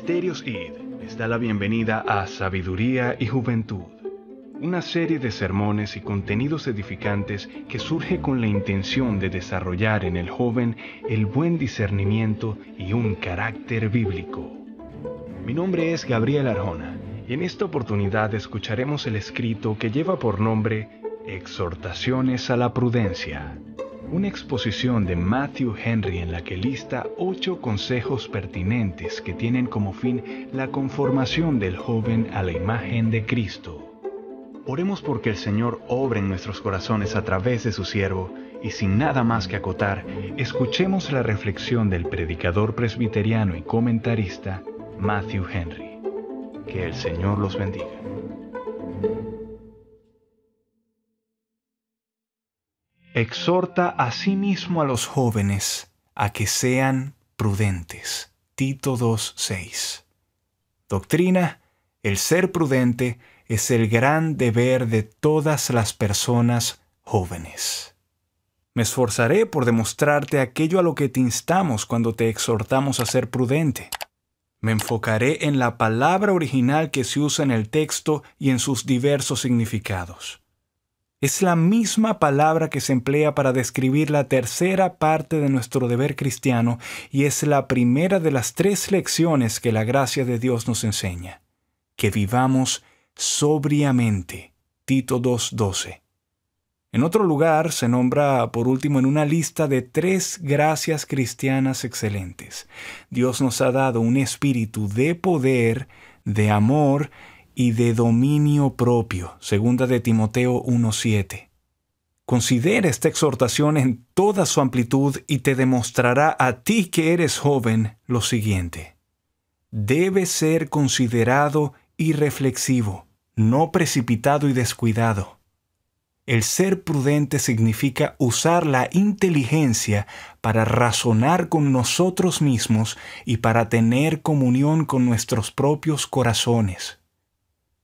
Misterios ID les da la bienvenida a Sabiduría y Juventud, una serie de sermones y contenidos edificantes que surge con la intención de desarrollar en el joven el buen discernimiento y un carácter bíblico. Mi nombre es Gabriel Arjona y en esta oportunidad escucharemos el escrito que lleva por nombre Exhortaciones a la Prudencia una exposición de Matthew Henry en la que lista ocho consejos pertinentes que tienen como fin la conformación del joven a la imagen de Cristo. Oremos porque el Señor obre en nuestros corazones a través de su siervo, y sin nada más que acotar, escuchemos la reflexión del predicador presbiteriano y comentarista Matthew Henry. Que el Señor los bendiga. exhorta a sí mismo a los jóvenes a que sean prudentes. Tito 2.6. Doctrina, el ser prudente es el gran deber de todas las personas jóvenes. Me esforzaré por demostrarte aquello a lo que te instamos cuando te exhortamos a ser prudente. Me enfocaré en la palabra original que se usa en el texto y en sus diversos significados. Es la misma palabra que se emplea para describir la tercera parte de nuestro deber cristiano y es la primera de las tres lecciones que la gracia de Dios nos enseña. Que vivamos sobriamente. Tito 2.12. En otro lugar se nombra por último en una lista de tres gracias cristianas excelentes. Dios nos ha dado un espíritu de poder, de amor, y de dominio propio, segunda de Timoteo 1.7. Considera esta exhortación en toda su amplitud y te demostrará a ti que eres joven lo siguiente. Debes ser considerado y reflexivo, no precipitado y descuidado. El ser prudente significa usar la inteligencia para razonar con nosotros mismos y para tener comunión con nuestros propios corazones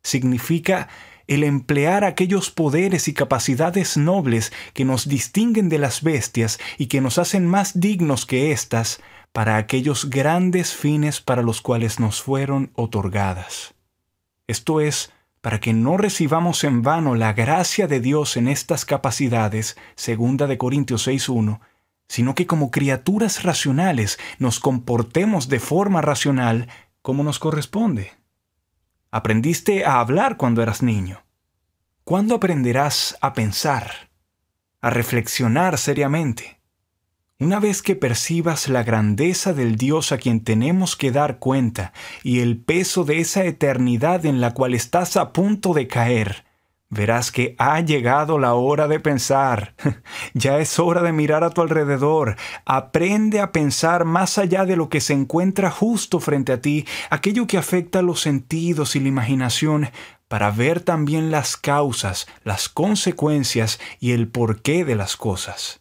significa el emplear aquellos poderes y capacidades nobles que nos distinguen de las bestias y que nos hacen más dignos que éstas para aquellos grandes fines para los cuales nos fueron otorgadas. Esto es, para que no recibamos en vano la gracia de Dios en estas capacidades, segunda de Corintios 6.1, sino que como criaturas racionales nos comportemos de forma racional como nos corresponde. Aprendiste a hablar cuando eras niño. ¿Cuándo aprenderás a pensar? A reflexionar seriamente. Una vez que percibas la grandeza del Dios a quien tenemos que dar cuenta y el peso de esa eternidad en la cual estás a punto de caer, Verás que ha llegado la hora de pensar. Ya es hora de mirar a tu alrededor. Aprende a pensar más allá de lo que se encuentra justo frente a ti, aquello que afecta los sentidos y la imaginación, para ver también las causas, las consecuencias y el porqué de las cosas.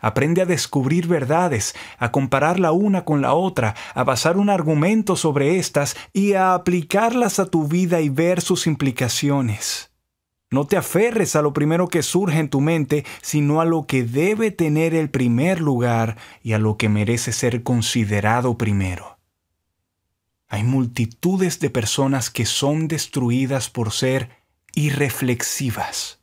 Aprende a descubrir verdades, a comparar la una con la otra, a basar un argumento sobre estas y a aplicarlas a tu vida y ver sus implicaciones. No te aferres a lo primero que surge en tu mente, sino a lo que debe tener el primer lugar y a lo que merece ser considerado primero. Hay multitudes de personas que son destruidas por ser irreflexivas.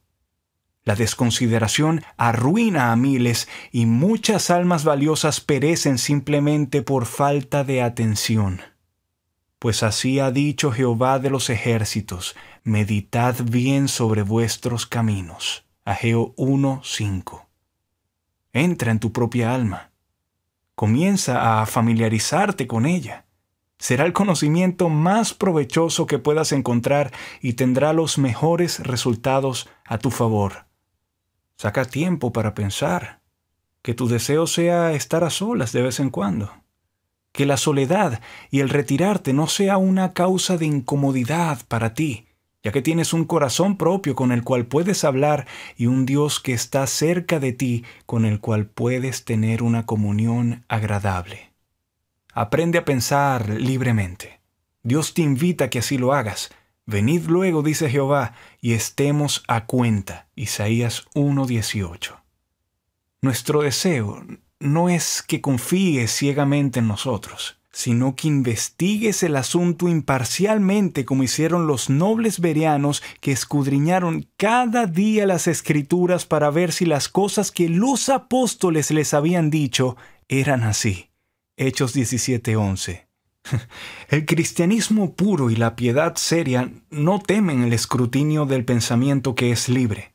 La desconsideración arruina a miles y muchas almas valiosas perecen simplemente por falta de atención. Pues así ha dicho Jehová de los ejércitos, meditad bien sobre vuestros caminos. Ageo 1.5. Entra en tu propia alma. Comienza a familiarizarte con ella. Será el conocimiento más provechoso que puedas encontrar y tendrá los mejores resultados a tu favor. Saca tiempo para pensar. Que tu deseo sea estar a solas de vez en cuando que la soledad y el retirarte no sea una causa de incomodidad para ti, ya que tienes un corazón propio con el cual puedes hablar y un Dios que está cerca de ti con el cual puedes tener una comunión agradable. Aprende a pensar libremente. Dios te invita a que así lo hagas. Venid luego, dice Jehová, y estemos a cuenta. Isaías 1.18. Nuestro deseo no es que confíes ciegamente en nosotros, sino que investigues el asunto imparcialmente como hicieron los nobles verianos que escudriñaron cada día las escrituras para ver si las cosas que los apóstoles les habían dicho eran así. Hechos 17:11. El cristianismo puro y la piedad seria no temen el escrutinio del pensamiento que es libre,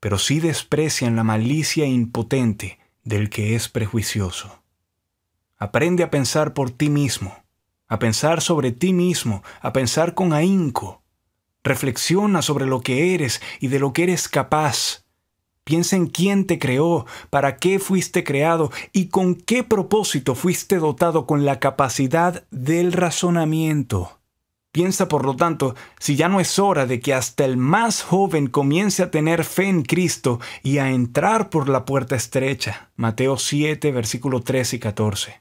pero sí desprecian la malicia impotente, del que es prejuicioso. Aprende a pensar por ti mismo, a pensar sobre ti mismo, a pensar con ahínco. Reflexiona sobre lo que eres y de lo que eres capaz. Piensa en quién te creó, para qué fuiste creado y con qué propósito fuiste dotado con la capacidad del razonamiento. Piensa por lo tanto si ya no es hora de que hasta el más joven comience a tener fe en Cristo y a entrar por la puerta estrecha. Mateo 7, versículo 3 y 14.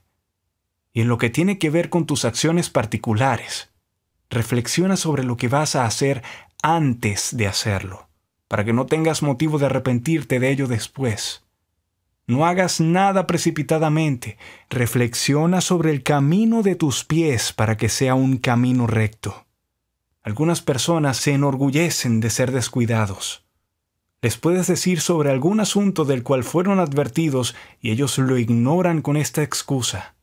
Y en lo que tiene que ver con tus acciones particulares, reflexiona sobre lo que vas a hacer antes de hacerlo, para que no tengas motivo de arrepentirte de ello después. No hagas nada precipitadamente. Reflexiona sobre el camino de tus pies para que sea un camino recto. Algunas personas se enorgullecen de ser descuidados. Les puedes decir sobre algún asunto del cual fueron advertidos y ellos lo ignoran con esta excusa.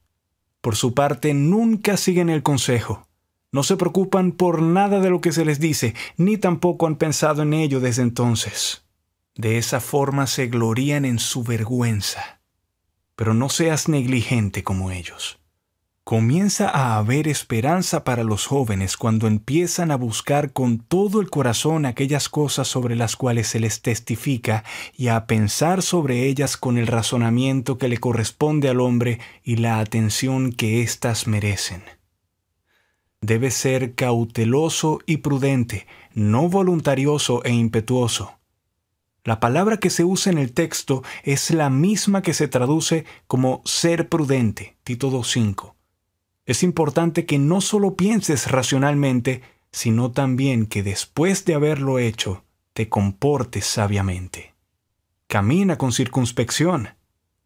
Por su parte, nunca siguen el consejo. No se preocupan por nada de lo que se les dice, ni tampoco han pensado en ello desde entonces. De esa forma se glorían en su vergüenza. Pero no seas negligente como ellos. Comienza a haber esperanza para los jóvenes cuando empiezan a buscar con todo el corazón aquellas cosas sobre las cuales se les testifica y a pensar sobre ellas con el razonamiento que le corresponde al hombre y la atención que éstas merecen. Debes ser cauteloso y prudente, no voluntarioso e impetuoso la palabra que se usa en el texto es la misma que se traduce como ser prudente, Tito 2.5. Es importante que no solo pienses racionalmente, sino también que después de haberlo hecho, te comportes sabiamente. Camina con circunspección.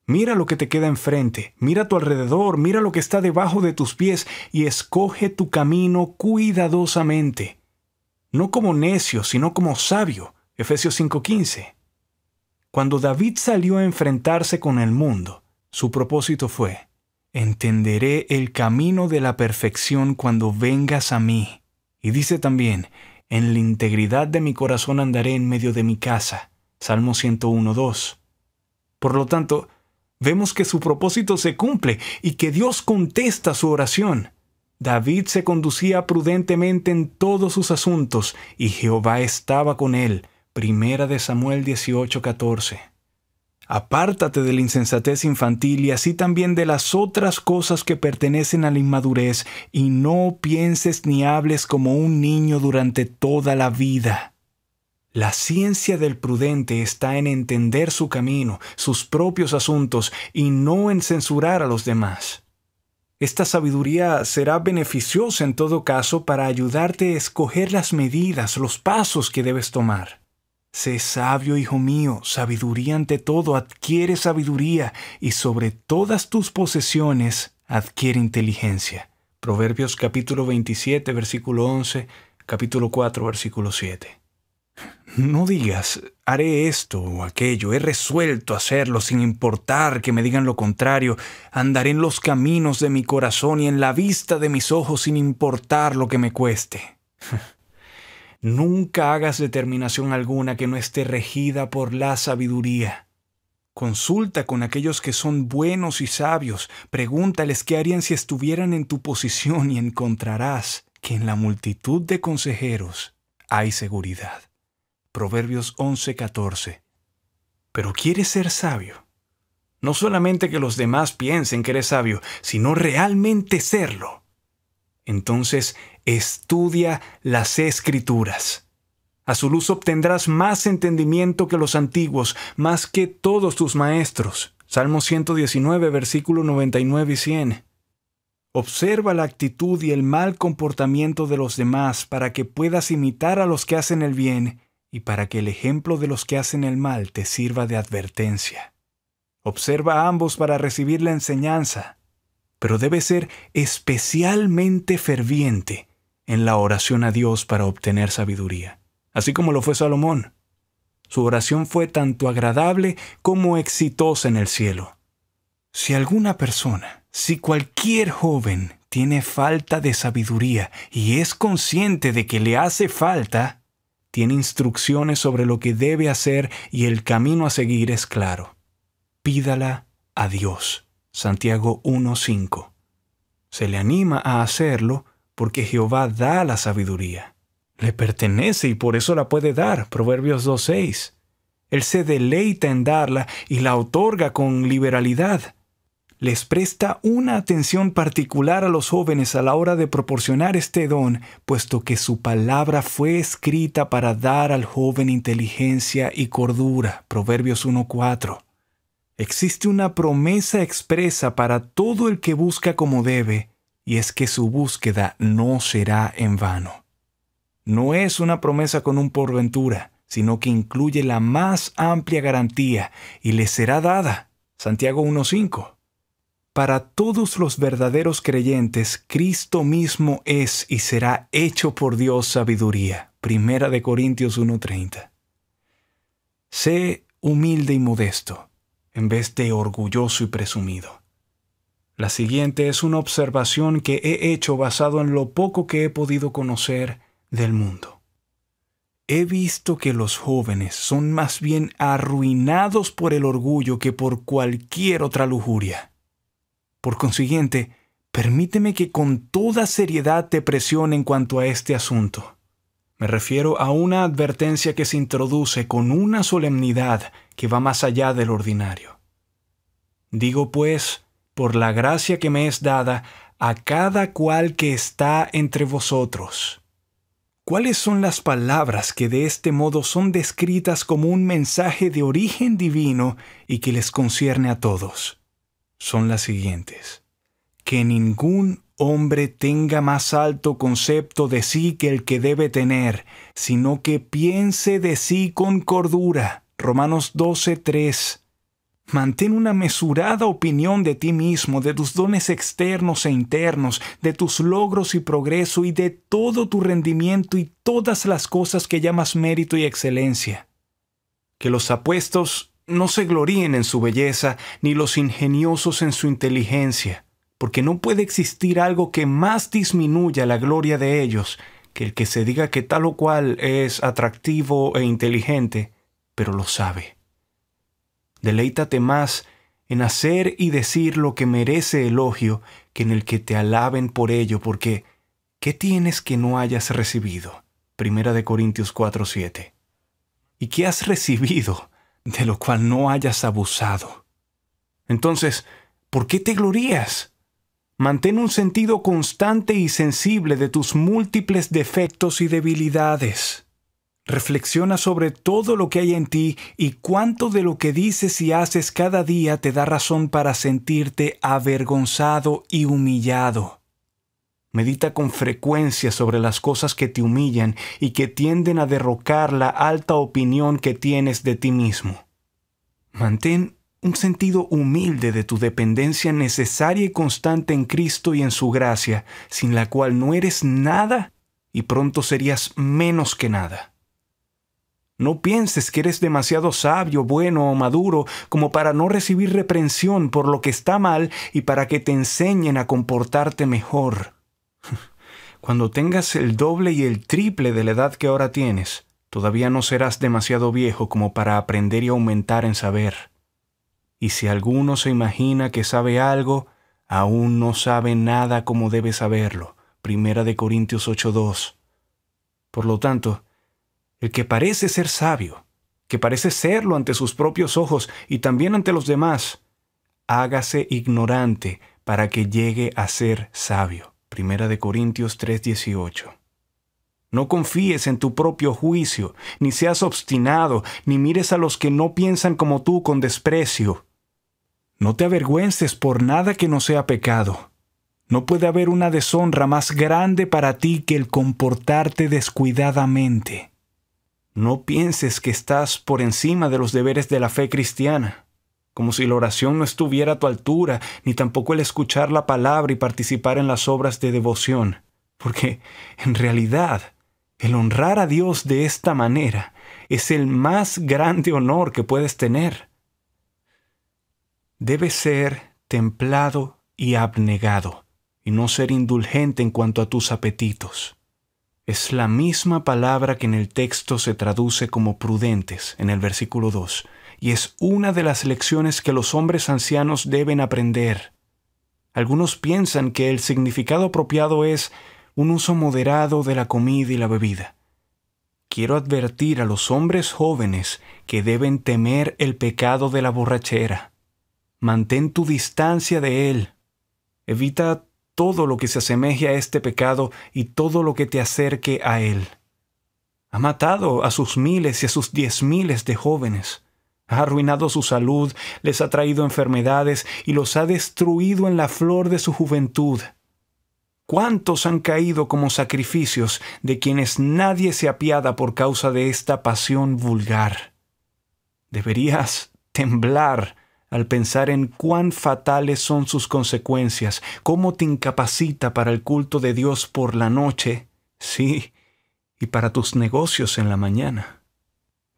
Mira lo que te queda enfrente, mira a tu alrededor, mira lo que está debajo de tus pies y escoge tu camino cuidadosamente. No como necio, sino como sabio Efesios 5:15. Cuando David salió a enfrentarse con el mundo, su propósito fue, entenderé el camino de la perfección cuando vengas a mí. Y dice también, en la integridad de mi corazón andaré en medio de mi casa. Salmo 101.2. Por lo tanto, vemos que su propósito se cumple y que Dios contesta su oración. David se conducía prudentemente en todos sus asuntos y Jehová estaba con él. Primera de Samuel 18:14. Apártate de la insensatez infantil y así también de las otras cosas que pertenecen a la inmadurez, y no pienses ni hables como un niño durante toda la vida. La ciencia del prudente está en entender su camino, sus propios asuntos, y no en censurar a los demás. Esta sabiduría será beneficiosa en todo caso para ayudarte a escoger las medidas, los pasos que debes tomar. Sé sabio, hijo mío, sabiduría ante todo, adquiere sabiduría, y sobre todas tus posesiones adquiere inteligencia. Proverbios capítulo 27, versículo 11, capítulo 4, versículo 7. No digas, haré esto o aquello, he resuelto hacerlo sin importar que me digan lo contrario, andaré en los caminos de mi corazón y en la vista de mis ojos sin importar lo que me cueste. Nunca hagas determinación alguna que no esté regida por la sabiduría. Consulta con aquellos que son buenos y sabios, pregúntales qué harían si estuvieran en tu posición y encontrarás que en la multitud de consejeros hay seguridad. Proverbios 11:14. Pero quieres ser sabio. No solamente que los demás piensen que eres sabio, sino realmente serlo. Entonces, estudia las escrituras. A su luz obtendrás más entendimiento que los antiguos, más que todos tus maestros. Salmo 119, versículo 99 y 100. Observa la actitud y el mal comportamiento de los demás para que puedas imitar a los que hacen el bien y para que el ejemplo de los que hacen el mal te sirva de advertencia. Observa a ambos para recibir la enseñanza pero debe ser especialmente ferviente en la oración a Dios para obtener sabiduría, así como lo fue Salomón. Su oración fue tanto agradable como exitosa en el cielo. Si alguna persona, si cualquier joven tiene falta de sabiduría y es consciente de que le hace falta, tiene instrucciones sobre lo que debe hacer y el camino a seguir es claro. Pídala a Dios. Santiago 1.5. Se le anima a hacerlo porque Jehová da la sabiduría. Le pertenece y por eso la puede dar. Proverbios 2.6. Él se deleita en darla y la otorga con liberalidad. Les presta una atención particular a los jóvenes a la hora de proporcionar este don, puesto que su palabra fue escrita para dar al joven inteligencia y cordura. Proverbios 1.4 existe una promesa expresa para todo el que busca como debe, y es que su búsqueda no será en vano. No es una promesa con un porventura, sino que incluye la más amplia garantía y le será dada. Santiago 1.5. Para todos los verdaderos creyentes, Cristo mismo es y será hecho por Dios sabiduría. Primera de Corintios 1.30. Sé humilde y modesto en vez de orgulloso y presumido. La siguiente es una observación que he hecho basado en lo poco que he podido conocer del mundo. He visto que los jóvenes son más bien arruinados por el orgullo que por cualquier otra lujuria. Por consiguiente, permíteme que con toda seriedad te presione en cuanto a este asunto. Me refiero a una advertencia que se introduce con una solemnidad que va más allá del ordinario. Digo pues, por la gracia que me es dada, a cada cual que está entre vosotros. ¿Cuáles son las palabras que de este modo son descritas como un mensaje de origen divino y que les concierne a todos? Son las siguientes. Que ningún hombre tenga más alto concepto de sí que el que debe tener, sino que piense de sí con cordura. Romanos 12:3. Mantén una mesurada opinión de ti mismo, de tus dones externos e internos, de tus logros y progreso y de todo tu rendimiento y todas las cosas que llamas mérito y excelencia. Que los apuestos no se gloríen en su belleza, ni los ingeniosos en su inteligencia porque no puede existir algo que más disminuya la gloria de ellos que el que se diga que tal o cual es atractivo e inteligente, pero lo sabe. Deleítate más en hacer y decir lo que merece elogio que en el que te alaben por ello, porque ¿qué tienes que no hayas recibido? Primera de Corintios 4:7. ¿Y qué has recibido de lo cual no hayas abusado? Entonces, ¿por qué te glorías? Mantén un sentido constante y sensible de tus múltiples defectos y debilidades. Reflexiona sobre todo lo que hay en ti y cuánto de lo que dices y haces cada día te da razón para sentirte avergonzado y humillado. Medita con frecuencia sobre las cosas que te humillan y que tienden a derrocar la alta opinión que tienes de ti mismo. Mantén un sentido humilde de tu dependencia necesaria y constante en Cristo y en su gracia, sin la cual no eres nada y pronto serías menos que nada. No pienses que eres demasiado sabio, bueno o maduro como para no recibir reprensión por lo que está mal y para que te enseñen a comportarte mejor. Cuando tengas el doble y el triple de la edad que ahora tienes, todavía no serás demasiado viejo como para aprender y aumentar en saber y si alguno se imagina que sabe algo, aún no sabe nada como debe saberlo. Primera de Corintios 8:2. Por lo tanto, el que parece ser sabio, que parece serlo ante sus propios ojos y también ante los demás, hágase ignorante para que llegue a ser sabio. Primera de Corintios 3:18. No confíes en tu propio juicio, ni seas obstinado, ni mires a los que no piensan como tú con desprecio. No te avergüences por nada que no sea pecado. No puede haber una deshonra más grande para ti que el comportarte descuidadamente. No pienses que estás por encima de los deberes de la fe cristiana, como si la oración no estuviera a tu altura, ni tampoco el escuchar la palabra y participar en las obras de devoción, porque en realidad el honrar a Dios de esta manera es el más grande honor que puedes tener debe ser templado y abnegado, y no ser indulgente en cuanto a tus apetitos. Es la misma palabra que en el texto se traduce como prudentes, en el versículo 2, y es una de las lecciones que los hombres ancianos deben aprender. Algunos piensan que el significado apropiado es un uso moderado de la comida y la bebida. Quiero advertir a los hombres jóvenes que deben temer el pecado de la borrachera Mantén tu distancia de él. Evita todo lo que se asemeje a este pecado y todo lo que te acerque a él. Ha matado a sus miles y a sus diez miles de jóvenes. Ha arruinado su salud, les ha traído enfermedades y los ha destruido en la flor de su juventud. ¿Cuántos han caído como sacrificios de quienes nadie se apiada por causa de esta pasión vulgar? Deberías temblar al pensar en cuán fatales son sus consecuencias, cómo te incapacita para el culto de Dios por la noche, sí, y para tus negocios en la mañana.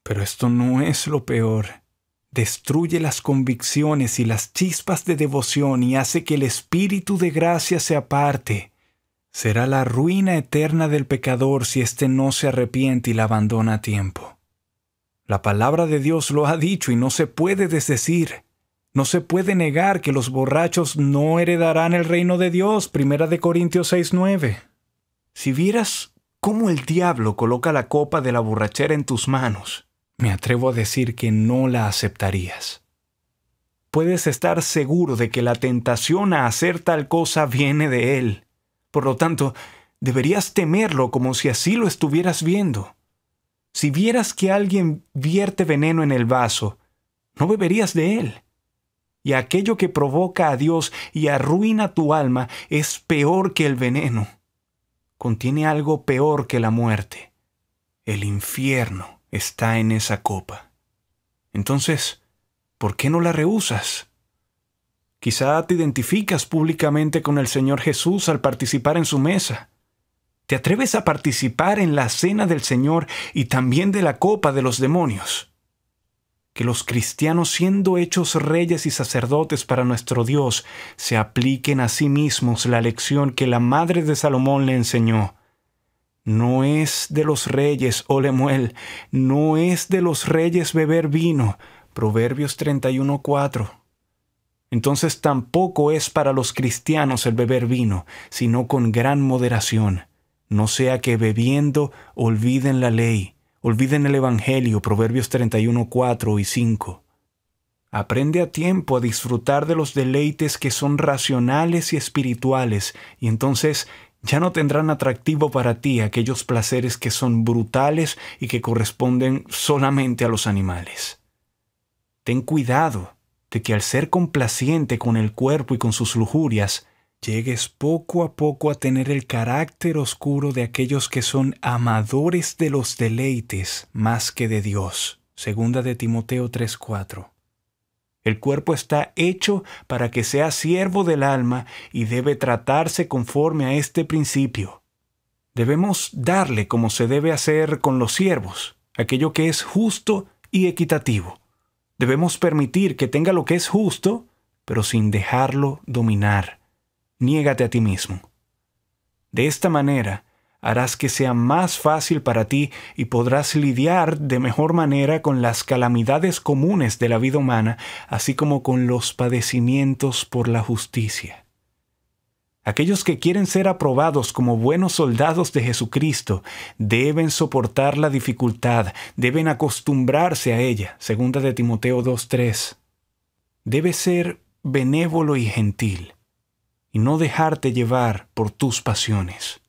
Pero esto no es lo peor. Destruye las convicciones y las chispas de devoción y hace que el espíritu de gracia se aparte. Será la ruina eterna del pecador si éste no se arrepiente y la abandona a tiempo. La palabra de Dios lo ha dicho y no se puede desdecir. No se puede negar que los borrachos no heredarán el reino de Dios, Primera de Corintios 6:9. Si vieras cómo el diablo coloca la copa de la borrachera en tus manos, me atrevo a decir que no la aceptarías. Puedes estar seguro de que la tentación a hacer tal cosa viene de él. Por lo tanto, deberías temerlo como si así lo estuvieras viendo. Si vieras que alguien vierte veneno en el vaso, no beberías de él. Y aquello que provoca a Dios y arruina tu alma es peor que el veneno. Contiene algo peor que la muerte. El infierno está en esa copa. Entonces, ¿por qué no la rehusas? Quizá te identificas públicamente con el Señor Jesús al participar en su mesa. ¿Te atreves a participar en la cena del Señor y también de la copa de los demonios? que los cristianos, siendo hechos reyes y sacerdotes para nuestro Dios, se apliquen a sí mismos la lección que la madre de Salomón le enseñó. No es de los reyes, oh Lemuel, no es de los reyes beber vino. Proverbios 31.4. Entonces tampoco es para los cristianos el beber vino, sino con gran moderación, no sea que bebiendo olviden la ley Olviden el Evangelio, Proverbios 31, 4 y 5. Aprende a tiempo a disfrutar de los deleites que son racionales y espirituales, y entonces ya no tendrán atractivo para ti aquellos placeres que son brutales y que corresponden solamente a los animales. Ten cuidado de que al ser complaciente con el cuerpo y con sus lujurias, llegues poco a poco a tener el carácter oscuro de aquellos que son amadores de los deleites más que de Dios. Segunda de Timoteo 3:4. El cuerpo está hecho para que sea siervo del alma y debe tratarse conforme a este principio. Debemos darle como se debe hacer con los siervos, aquello que es justo y equitativo. Debemos permitir que tenga lo que es justo, pero sin dejarlo dominar niégate a ti mismo. De esta manera harás que sea más fácil para ti y podrás lidiar de mejor manera con las calamidades comunes de la vida humana, así como con los padecimientos por la justicia. Aquellos que quieren ser aprobados como buenos soldados de Jesucristo deben soportar la dificultad, deben acostumbrarse a ella. Segunda de Timoteo 2:3. Debe ser benévolo y gentil y no dejarte llevar por tus pasiones.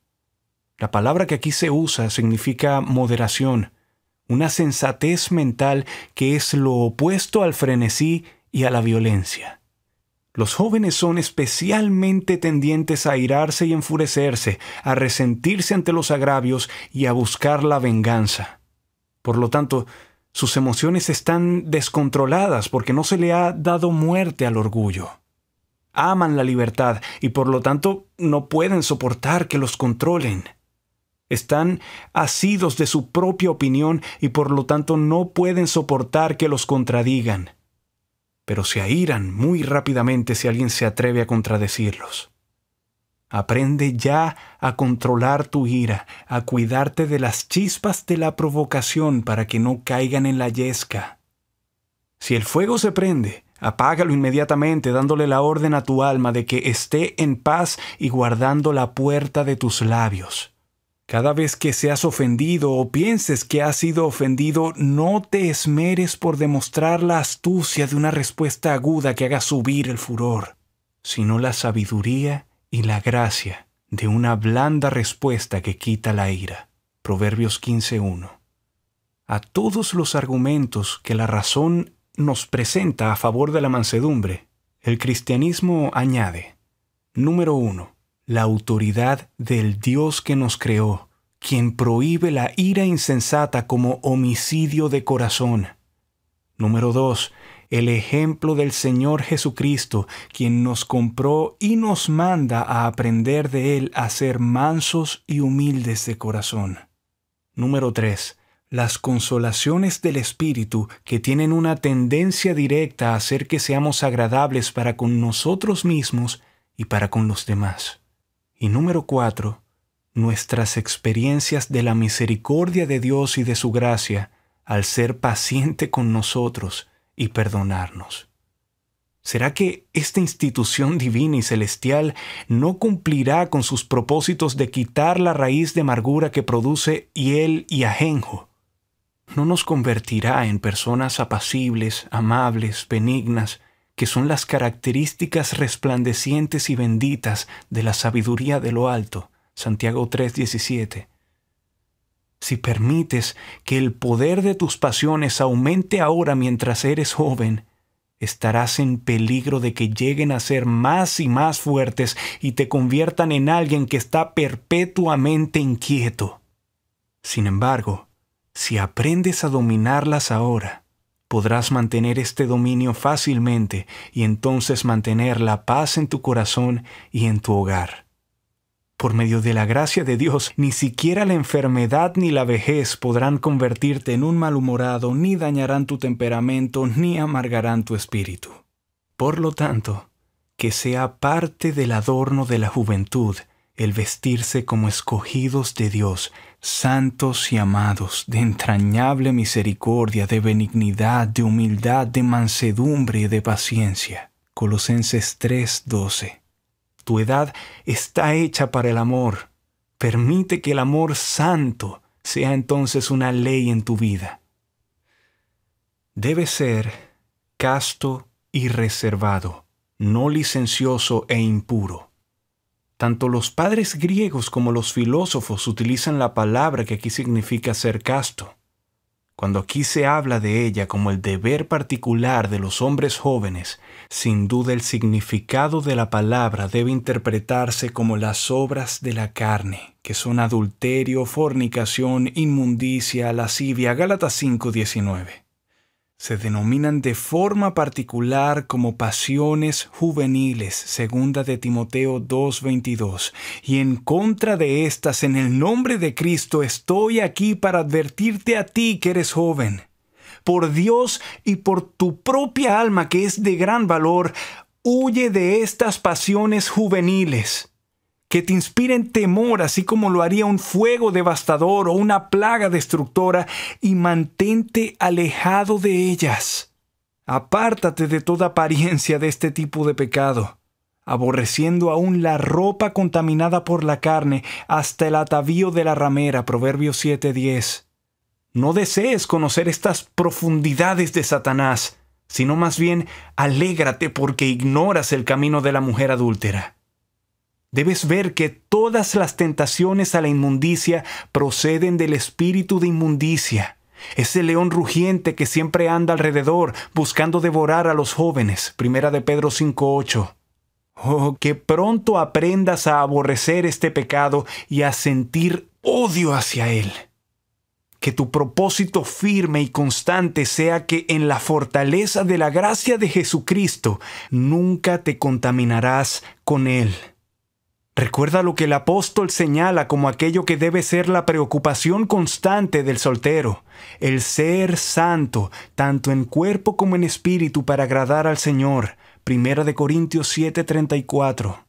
La palabra que aquí se usa significa moderación, una sensatez mental que es lo opuesto al frenesí y a la violencia. Los jóvenes son especialmente tendientes a irarse y enfurecerse, a resentirse ante los agravios y a buscar la venganza. Por lo tanto, sus emociones están descontroladas porque no se le ha dado muerte al orgullo aman la libertad y por lo tanto no pueden soportar que los controlen. Están asidos de su propia opinión y por lo tanto no pueden soportar que los contradigan. Pero se airan muy rápidamente si alguien se atreve a contradecirlos. Aprende ya a controlar tu ira, a cuidarte de las chispas de la provocación para que no caigan en la yesca. Si el fuego se prende, Apágalo inmediatamente, dándole la orden a tu alma de que esté en paz y guardando la puerta de tus labios. Cada vez que seas ofendido o pienses que has sido ofendido, no te esmeres por demostrar la astucia de una respuesta aguda que haga subir el furor, sino la sabiduría y la gracia de una blanda respuesta que quita la ira. Proverbios 15.1. A todos los argumentos que la razón nos presenta a favor de la mansedumbre, el cristianismo añade, número uno, la autoridad del Dios que nos creó, quien prohíbe la ira insensata como homicidio de corazón. Número dos, el ejemplo del Señor Jesucristo, quien nos compró y nos manda a aprender de Él a ser mansos y humildes de corazón. Número 3. Las consolaciones del Espíritu, que tienen una tendencia directa a hacer que seamos agradables para con nosotros mismos y para con los demás. Y número cuatro, nuestras experiencias de la misericordia de Dios y de su gracia al ser paciente con nosotros y perdonarnos. ¿Será que esta institución divina y celestial no cumplirá con sus propósitos de quitar la raíz de amargura que produce hiel y ajenjo? no nos convertirá en personas apacibles, amables, benignas, que son las características resplandecientes y benditas de la sabiduría de lo alto. Santiago 3:17. Si permites que el poder de tus pasiones aumente ahora mientras eres joven, estarás en peligro de que lleguen a ser más y más fuertes y te conviertan en alguien que está perpetuamente inquieto. Sin embargo, si aprendes a dominarlas ahora, podrás mantener este dominio fácilmente y entonces mantener la paz en tu corazón y en tu hogar. Por medio de la gracia de Dios, ni siquiera la enfermedad ni la vejez podrán convertirte en un malhumorado, ni dañarán tu temperamento, ni amargarán tu espíritu. Por lo tanto, que sea parte del adorno de la juventud el vestirse como escogidos de Dios, santos y amados, de entrañable misericordia, de benignidad, de humildad, de mansedumbre y de paciencia. Colosenses 3:12. Tu edad está hecha para el amor. Permite que el amor santo sea entonces una ley en tu vida. Debe ser casto y reservado, no licencioso e impuro tanto los padres griegos como los filósofos utilizan la palabra que aquí significa ser casto, cuando aquí se habla de ella como el deber particular de los hombres jóvenes, sin duda el significado de la palabra debe interpretarse como las obras de la carne, que son adulterio, fornicación, inmundicia, lascivia, Gálatas 5:19 se denominan de forma particular como pasiones juveniles, segunda de Timoteo 2:22, y en contra de estas en el nombre de Cristo estoy aquí para advertirte a ti que eres joven. Por Dios y por tu propia alma que es de gran valor, huye de estas pasiones juveniles que te inspiren temor, así como lo haría un fuego devastador o una plaga destructora, y mantente alejado de ellas. Apártate de toda apariencia de este tipo de pecado, aborreciendo aún la ropa contaminada por la carne hasta el atavío de la ramera. Proverbios 7:10. No desees conocer estas profundidades de Satanás, sino más bien alégrate porque ignoras el camino de la mujer adúltera. Debes ver que todas las tentaciones a la inmundicia proceden del espíritu de inmundicia, ese león rugiente que siempre anda alrededor buscando devorar a los jóvenes. Primera de Pedro 5:8. Oh, que pronto aprendas a aborrecer este pecado y a sentir odio hacia él. Que tu propósito firme y constante sea que en la fortaleza de la gracia de Jesucristo nunca te contaminarás con él. Recuerda lo que el apóstol señala como aquello que debe ser la preocupación constante del soltero, el ser santo, tanto en cuerpo como en espíritu, para agradar al Señor. 1 Corintios 7:34.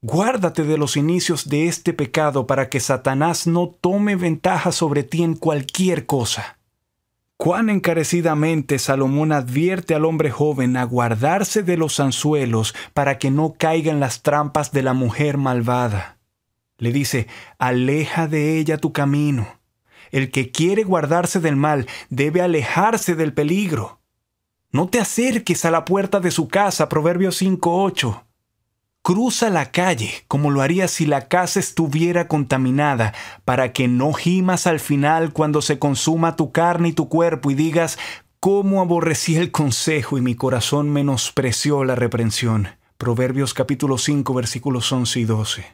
Guárdate de los inicios de este pecado para que Satanás no tome ventaja sobre ti en cualquier cosa. Cuán encarecidamente Salomón advierte al hombre joven a guardarse de los anzuelos para que no caiga en las trampas de la mujer malvada. Le dice, aleja de ella tu camino. El que quiere guardarse del mal debe alejarse del peligro. No te acerques a la puerta de su casa, Proverbios 5.8. Cruza la calle, como lo harías si la casa estuviera contaminada, para que no gimas al final cuando se consuma tu carne y tu cuerpo y digas, cómo aborrecí el consejo y mi corazón menospreció la reprensión. Proverbios capítulo 5 versículos 11 y 12.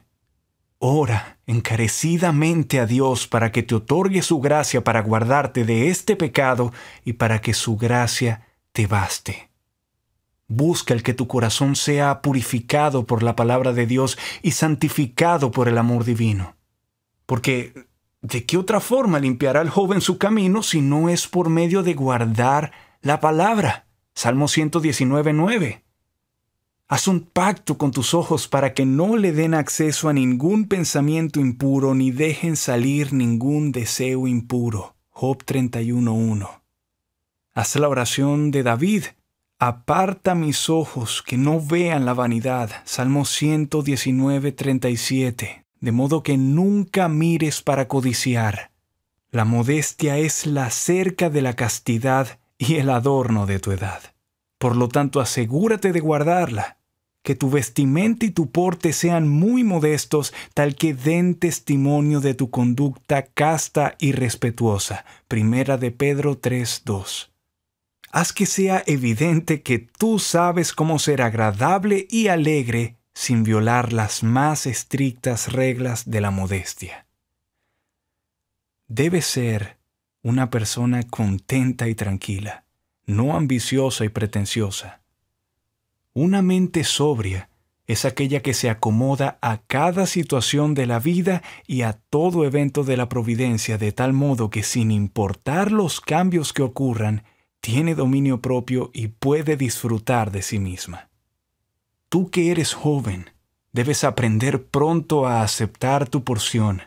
Ora encarecidamente a Dios para que te otorgue su gracia para guardarte de este pecado y para que su gracia te baste. Busca el que tu corazón sea purificado por la palabra de Dios y santificado por el amor divino. Porque, ¿de qué otra forma limpiará el joven su camino si no es por medio de guardar la palabra? Salmo 119.9. Haz un pacto con tus ojos para que no le den acceso a ningún pensamiento impuro ni dejen salir ningún deseo impuro. Job 31.1. Haz la oración de David Aparta mis ojos que no vean la vanidad. Salmo 119, De modo que nunca mires para codiciar. La modestia es la cerca de la castidad y el adorno de tu edad. Por lo tanto, asegúrate de guardarla. Que tu vestimenta y tu porte sean muy modestos, tal que den testimonio de tu conducta casta y respetuosa. Primera de Pedro 3.2. Haz que sea evidente que tú sabes cómo ser agradable y alegre sin violar las más estrictas reglas de la modestia. Debes ser una persona contenta y tranquila, no ambiciosa y pretenciosa. Una mente sobria es aquella que se acomoda a cada situación de la vida y a todo evento de la providencia de tal modo que sin importar los cambios que ocurran, tiene dominio propio y puede disfrutar de sí misma. Tú que eres joven, debes aprender pronto a aceptar tu porción.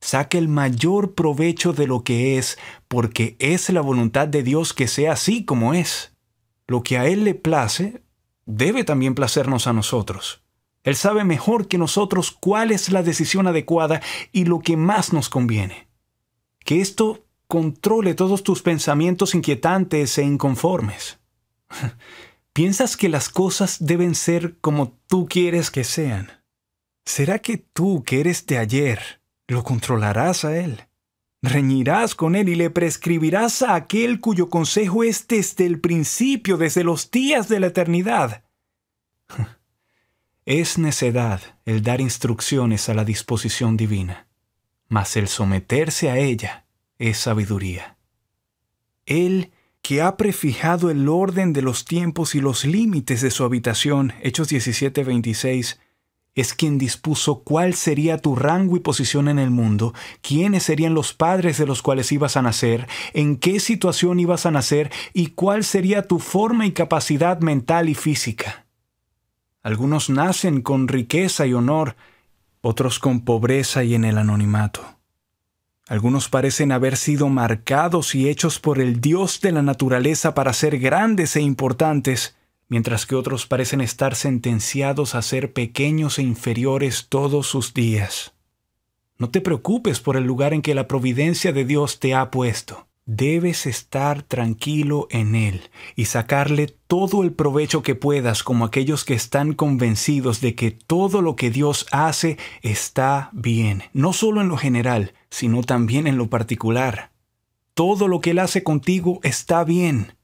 Saca el mayor provecho de lo que es, porque es la voluntad de Dios que sea así como es. Lo que a Él le place, debe también placernos a nosotros. Él sabe mejor que nosotros cuál es la decisión adecuada y lo que más nos conviene. Que esto controle todos tus pensamientos inquietantes e inconformes. ¿Piensas que las cosas deben ser como tú quieres que sean? ¿Será que tú, que eres de ayer, lo controlarás a él? Reñirás con él y le prescribirás a aquel cuyo consejo es desde el principio, desde los días de la eternidad. Es necedad el dar instrucciones a la disposición divina, mas el someterse a ella es sabiduría. Él que ha prefijado el orden de los tiempos y los límites de su habitación, Hechos 17:26, es quien dispuso cuál sería tu rango y posición en el mundo, quiénes serían los padres de los cuales ibas a nacer, en qué situación ibas a nacer y cuál sería tu forma y capacidad mental y física. Algunos nacen con riqueza y honor, otros con pobreza y en el anonimato. Algunos parecen haber sido marcados y hechos por el Dios de la naturaleza para ser grandes e importantes, mientras que otros parecen estar sentenciados a ser pequeños e inferiores todos sus días. No te preocupes por el lugar en que la providencia de Dios te ha puesto. Debes estar tranquilo en Él y sacarle todo el provecho que puedas como aquellos que están convencidos de que todo lo que Dios hace está bien, no solo en lo general, sino también en lo particular. Todo lo que Él hace contigo está bien.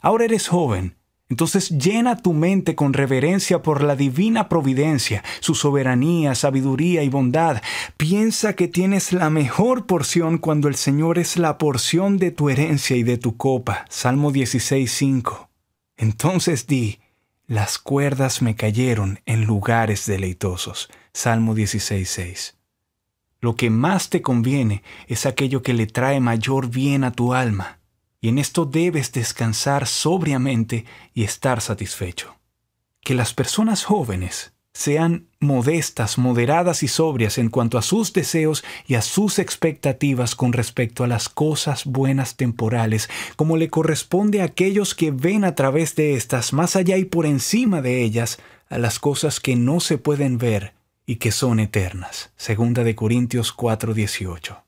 Ahora eres joven, entonces llena tu mente con reverencia por la divina providencia, su soberanía, sabiduría y bondad. Piensa que tienes la mejor porción cuando el Señor es la porción de tu herencia y de tu copa. Salmo 16.5. Entonces di, las cuerdas me cayeron en lugares deleitosos. Salmo 16.6. Lo que más te conviene es aquello que le trae mayor bien a tu alma y en esto debes descansar sobriamente y estar satisfecho. Que las personas jóvenes sean modestas, moderadas y sobrias en cuanto a sus deseos y a sus expectativas con respecto a las cosas buenas temporales, como le corresponde a aquellos que ven a través de estas, más allá y por encima de ellas, a las cosas que no se pueden ver y que son eternas. Segunda de Corintios 4:18.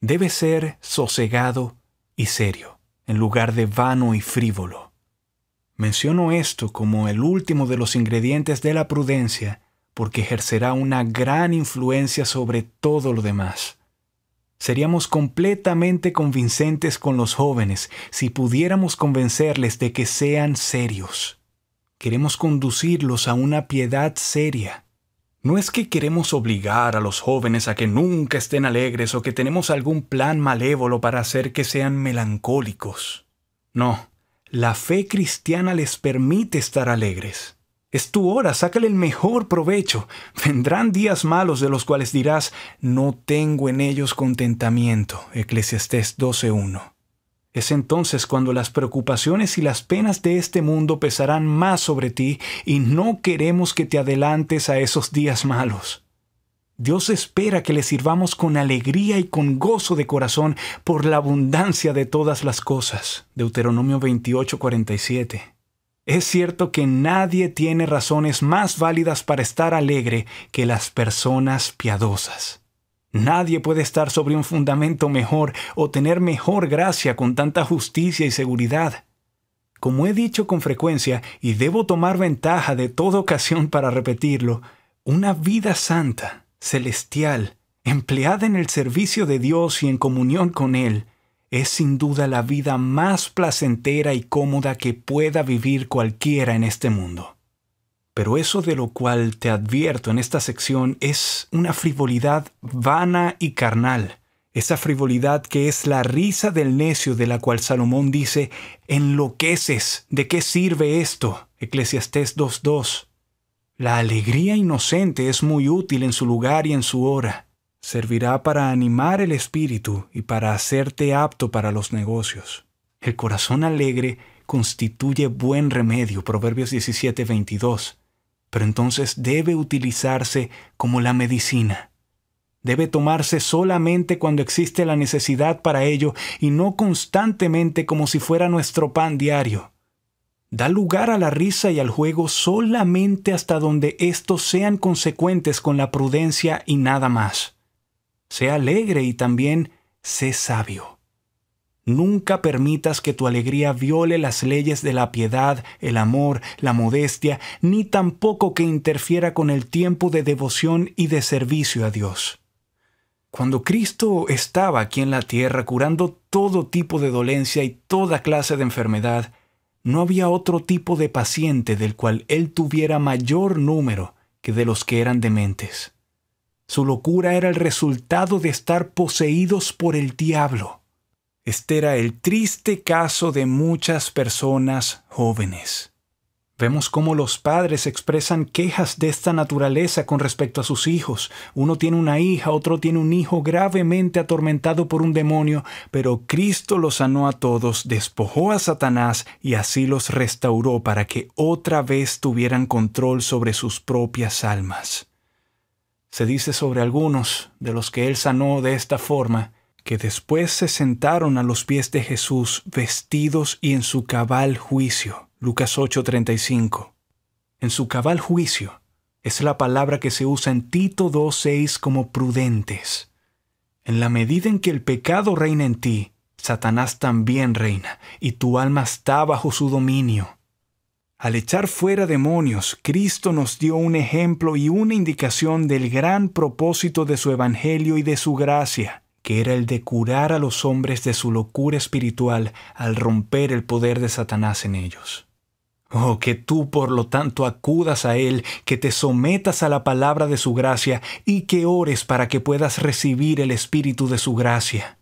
Debe ser sosegado y serio, en lugar de vano y frívolo. Menciono esto como el último de los ingredientes de la prudencia porque ejercerá una gran influencia sobre todo lo demás. Seríamos completamente convincentes con los jóvenes si pudiéramos convencerles de que sean serios. Queremos conducirlos a una piedad seria, no es que queremos obligar a los jóvenes a que nunca estén alegres o que tenemos algún plan malévolo para hacer que sean melancólicos. No, la fe cristiana les permite estar alegres. Es tu hora, sácale el mejor provecho. Vendrán días malos de los cuales dirás, no tengo en ellos contentamiento. Eclesiastés 12.1. Es entonces cuando las preocupaciones y las penas de este mundo pesarán más sobre ti y no queremos que te adelantes a esos días malos. Dios espera que le sirvamos con alegría y con gozo de corazón por la abundancia de todas las cosas. Deuteronomio 28:47. Es cierto que nadie tiene razones más válidas para estar alegre que las personas piadosas. Nadie puede estar sobre un fundamento mejor o tener mejor gracia con tanta justicia y seguridad. Como he dicho con frecuencia, y debo tomar ventaja de toda ocasión para repetirlo, una vida santa, celestial, empleada en el servicio de Dios y en comunión con Él, es sin duda la vida más placentera y cómoda que pueda vivir cualquiera en este mundo. Pero eso de lo cual te advierto en esta sección es una frivolidad vana y carnal. Esa frivolidad que es la risa del necio de la cual Salomón dice, enloqueces, ¿de qué sirve esto? Eclesiastés 2.2. La alegría inocente es muy útil en su lugar y en su hora. Servirá para animar el espíritu y para hacerte apto para los negocios. El corazón alegre constituye buen remedio. Proverbios 17.22 pero entonces debe utilizarse como la medicina. Debe tomarse solamente cuando existe la necesidad para ello y no constantemente como si fuera nuestro pan diario. Da lugar a la risa y al juego solamente hasta donde estos sean consecuentes con la prudencia y nada más. Sea alegre y también sé sabio. Nunca permitas que tu alegría viole las leyes de la piedad, el amor, la modestia, ni tampoco que interfiera con el tiempo de devoción y de servicio a Dios. Cuando Cristo estaba aquí en la tierra curando todo tipo de dolencia y toda clase de enfermedad, no había otro tipo de paciente del cual él tuviera mayor número que de los que eran dementes. Su locura era el resultado de estar poseídos por el diablo. Este era el triste caso de muchas personas jóvenes. Vemos cómo los padres expresan quejas de esta naturaleza con respecto a sus hijos. Uno tiene una hija, otro tiene un hijo gravemente atormentado por un demonio, pero Cristo los sanó a todos, despojó a Satanás y así los restauró para que otra vez tuvieran control sobre sus propias almas. Se dice sobre algunos de los que él sanó de esta forma, que después se sentaron a los pies de Jesús vestidos y en su cabal juicio. Lucas 8:35. En su cabal juicio es la palabra que se usa en Tito 2:6 como prudentes. En la medida en que el pecado reina en ti, Satanás también reina, y tu alma está bajo su dominio. Al echar fuera demonios, Cristo nos dio un ejemplo y una indicación del gran propósito de su Evangelio y de su gracia que era el de curar a los hombres de su locura espiritual al romper el poder de Satanás en ellos. Oh, que tú por lo tanto acudas a Él, que te sometas a la palabra de su gracia y que ores para que puedas recibir el Espíritu de su gracia.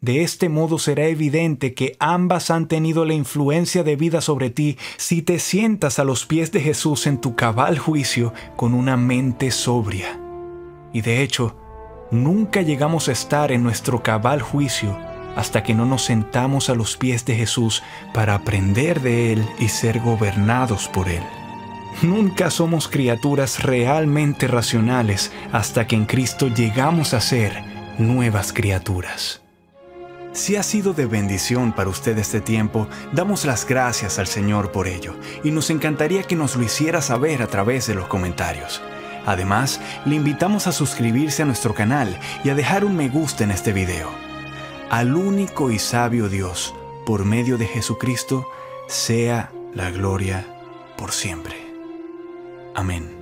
De este modo será evidente que ambas han tenido la influencia de vida sobre ti si te sientas a los pies de Jesús en tu cabal juicio con una mente sobria. Y de hecho, Nunca llegamos a estar en nuestro cabal juicio hasta que no nos sentamos a los pies de Jesús para aprender de Él y ser gobernados por Él. Nunca somos criaturas realmente racionales hasta que en Cristo llegamos a ser nuevas criaturas. Si ha sido de bendición para usted este tiempo, damos las gracias al Señor por ello y nos encantaría que nos lo hiciera saber a través de los comentarios. Además, le invitamos a suscribirse a nuestro canal y a dejar un me gusta en este video. Al único y sabio Dios, por medio de Jesucristo, sea la gloria por siempre. Amén.